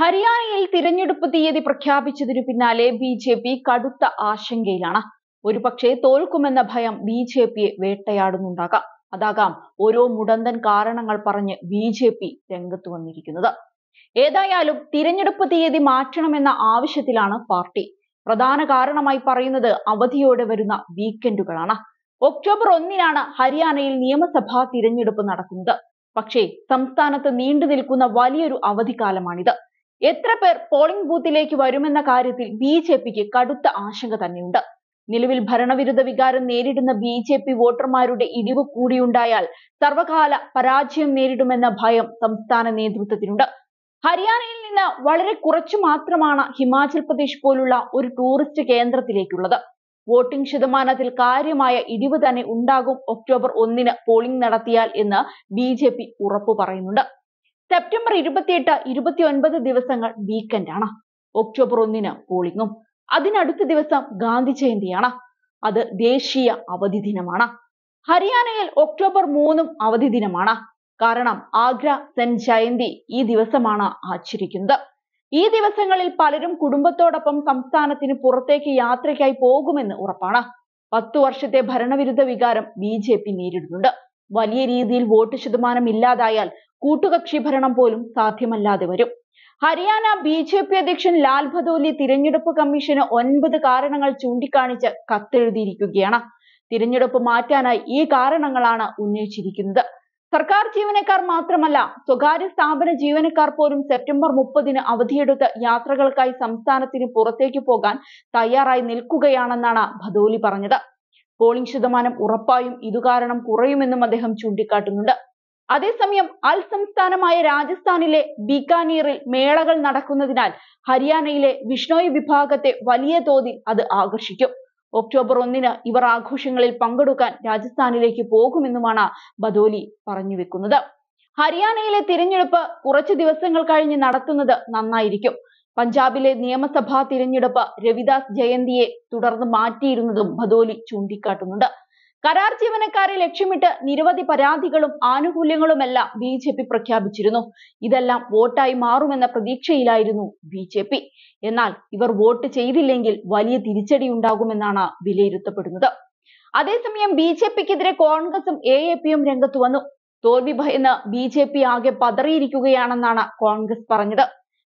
ഹരിയാനയിൽ തിരഞ്ഞെടുപ്പ് തീയതി പ്രഖ്യാപിച്ചതിനു പിന്നാലെ ബി ജെ പി കടുത്ത ആശങ്കയിലാണ് ഒരു പക്ഷേ തോൽക്കുമെന്ന ഭയം ബി ജെ പിയെ വേട്ടയാടുന്നുണ്ടാകാം അതാകാം ഓരോ മുടന്തൻ കാരണങ്ങൾ പറഞ്ഞ് ബി ജെ പി രംഗത്ത് വന്നിരിക്കുന്നത് ഏതായാലും തിരഞ്ഞെടുപ്പ് തീയതി മാറ്റണമെന്ന ആവശ്യത്തിലാണ് പാർട്ടി പ്രധാന കാരണമായി പറയുന്നത് അവധിയോടെ വരുന്ന വീക്കെൻഡുകളാണ് ഒക്ടോബർ ഒന്നിനാണ് ഹരിയാനയിൽ നിയമസഭാ തിരഞ്ഞെടുപ്പ് നടക്കുന്നത് പക്ഷേ സംസ്ഥാനത്ത് നീണ്ടു നിൽക്കുന്ന വലിയൊരു അവധിക്കാലമാണിത് എത്ര പേർ പോളിംഗ് ബൂത്തിലേക്ക് വരുമെന്ന കാര്യത്തിൽ ബി ജെ പിക്ക് കടുത്ത ആശങ്ക തന്നെയുണ്ട് നിലവിൽ ഭരണവിരുദ്ധ വികാരം നേരിടുന്ന ബി ജെ പി വോട്ടർമാരുടെ ഇടിവ് കൂടിയുണ്ടായാൽ സർവകാല പരാജയം നേരിടുമെന്ന ഭയം സംസ്ഥാന നേതൃത്വത്തിനുണ്ട് ഹരിയാനയിൽ നിന്ന് വളരെ കുറച്ചു മാത്രമാണ് ഹിമാചൽ പ്രദേശ് പോലുള്ള ഒരു ടൂറിസ്റ്റ് കേന്ദ്രത്തിലേക്കുള്ളത് വോട്ടിംഗ് ശതമാനത്തിൽ കാര്യമായ ഇടിവ് തന്നെ ഉണ്ടാകും ഒക്ടോബർ ഒന്നിന് പോളിംഗ് നടത്തിയാൽ എന്ന് ബി ജെ പി ഉറപ്പു പറയുന്നുണ്ട് സെപ്റ്റംബർ ഇരുപത്തിയെട്ട് ഇരുപത്തിയൊൻപത് ദിവസങ്ങൾ വീക്കെൻഡ് ആണ് ഒക്ടോബർ ഒന്നിന് പോളിംഗും അതിനടുത്ത ദിവസം ഗാന്ധി ജയന്തിയാണ് അത് ദേശീയ അവധി ദിനമാണ് ഹരിയാനയിൽ ഒക്ടോബർ മൂന്നും അവധി ദിനമാണ് കാരണം ആഗ്ര സെന്റ് ജയന്തി ഈ ദിവസമാണ് ആചരിക്കുന്നത് ഈ ദിവസങ്ങളിൽ പലരും കുടുംബത്തോടൊപ്പം സംസ്ഥാനത്തിന് പുറത്തേക്ക് യാത്രയ്ക്കായി പോകുമെന്ന് ഉറപ്പാണ് പത്തു വർഷത്തെ ഭരണവിരുദ്ധ വികാരം ബി ജെ പി നേരിടുന്നുണ്ട് വലിയ രീതിയിൽ വോട്ട് ശതമാനം ഇല്ലാതായാൽ കൂട്ടുകക്ഷി ഭരണം പോലും സാധ്യമല്ലാതെ വരും ഹരിയാന ബി ജെ പി അധ്യക്ഷൻ ലാൽ ഭദോലി തിരഞ്ഞെടുപ്പ് കമ്മീഷന് ഒൻപത് കാരണങ്ങൾ ചൂണ്ടിക്കാണിച്ച് കത്തെഴുതിയിരിക്കുകയാണ് തിരഞ്ഞെടുപ്പ് മാറ്റാനായി ഈ കാരണങ്ങളാണ് ഉന്നയിച്ചിരിക്കുന്നത് സർക്കാർ ജീവനക്കാർ മാത്രമല്ല സ്വകാര്യ സ്ഥാപന ജീവനക്കാർ പോലും സെപ്റ്റംബർ മുപ്പതിന് അവധിയെടുത്ത് യാത്രകൾക്കായി സംസ്ഥാനത്തിന് പുറത്തേക്ക് പോകാൻ തയ്യാറായി നിൽക്കുകയാണെന്നാണ് ഭദോലി പറഞ്ഞത് പോളിംഗ് ശതമാനം ഉറപ്പായും ഇതുകാരണം കുറയുമെന്നും അദ്ദേഹം ചൂണ്ടിക്കാട്ടുന്നുണ്ട് അതേസമയം അൽ സംസ്ഥാനമായ രാജസ്ഥാനിലെ ബിക്കാനീറിൽ മേളകൾ നടക്കുന്നതിനാൽ ഹരിയാനയിലെ വിഷ്ണോയി വിഭാഗത്തെ വലിയ തോതിൽ അത് ആകർഷിക്കും ഒക്ടോബർ ഒന്നിന് ഇവർ ആഘോഷങ്ങളിൽ പങ്കെടുക്കാൻ രാജസ്ഥാനിലേക്ക് പോകുമെന്നുമാണ് ബദോലി പറഞ്ഞു വെക്കുന്നത് ഹരിയാനയിലെ തിരഞ്ഞെടുപ്പ് കുറച്ചു ദിവസങ്ങൾ കഴിഞ്ഞ് നടത്തുന്നത് നന്നായിരിക്കും പഞ്ചാബിലെ നിയമസഭാ തിരഞ്ഞെടുപ്പ് രവിദാസ് ജയന്തിയെ തുടർന്ന് മാറ്റിയിരുന്നതും ബദോലി ചൂണ്ടിക്കാട്ടുന്നുണ്ട് കരാർ ജീവനക്കാരെ ലക്ഷ്യമിട്ട് നിരവധി പരാതികളും ആനുകൂല്യങ്ങളുമെല്ലാം ബി ജെ പി പ്രഖ്യാപിച്ചിരുന്നു ഇതെല്ലാം വോട്ടായി മാറുമെന്ന പ്രതീക്ഷയിലായിരുന്നു ബി ജെ പി എന്നാൽ ഇവർ വോട്ട് ചെയ്തില്ലെങ്കിൽ വലിയ തിരിച്ചടി ഉണ്ടാകുമെന്നാണ് വിലയിരുത്തപ്പെടുന്നത് അതേസമയം ബി ജെ പിക്കെതിരെ കോൺഗ്രസും എ എ പിയും രംഗത്ത് വന്നു തോൽവി ഭയന്ന് ബി ജെ പി ആകെ പതറിയിരിക്കുകയാണെന്നാണ് കോൺഗ്രസ് പറഞ്ഞത്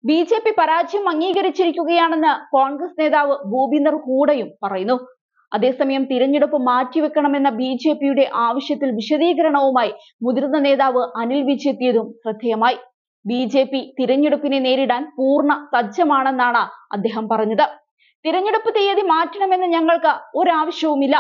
ബി ജെ പി പരാജയം അംഗീകരിച്ചിരിക്കുകയാണെന്ന് കോൺഗ്രസ് നേതാവ് ഭൂപീന്ദർ ഹൂഡയും പറയുന്നു അതേസമയം തിരഞ്ഞെടുപ്പ് മാറ്റിവെക്കണമെന്ന ബി ജെ പിയുടെ ആവശ്യത്തിൽ വിശദീകരണവുമായി മുതിർന്ന നേതാവ് അനിൽ വിജ് എത്തിയതും ശ്രദ്ധേയമായി ബി ജെ പി തിരഞ്ഞെടുപ്പിനെ നേരിടാൻ പൂർണ്ണ സജ്ജമാണെന്നാണ് അദ്ദേഹം പറഞ്ഞത് തിരഞ്ഞെടുപ്പ് തീയതി മാറ്റണമെന്ന് ഞങ്ങൾക്ക് ഒരാവശ്യവുമില്ല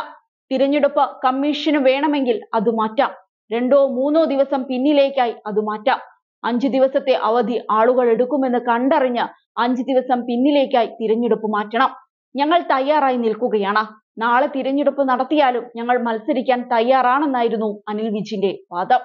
തിരഞ്ഞെടുപ്പ് കമ്മീഷന് വേണമെങ്കിൽ അത് മാറ്റാം രണ്ടോ മൂന്നോ ദിവസം പിന്നിലേക്കായി അത് മാറ്റാം അഞ്ചു ദിവസത്തെ അവധി ആളുകൾ എടുക്കുമെന്ന് കണ്ടറിഞ്ഞ് അഞ്ചു ദിവസം പിന്നിലേക്കായി തിരഞ്ഞെടുപ്പ് മാറ്റണം ഞങ്ങൾ തയ്യാറായി നിൽക്കുകയാണ് നാളെ തിരഞ്ഞെടുപ്പ് നടത്തിയാലും ഞങ്ങൾ മത്സരിക്കാൻ തയ്യാറാണെന്നായിരുന്നു അനിൽ വിജിന്റെ വാദം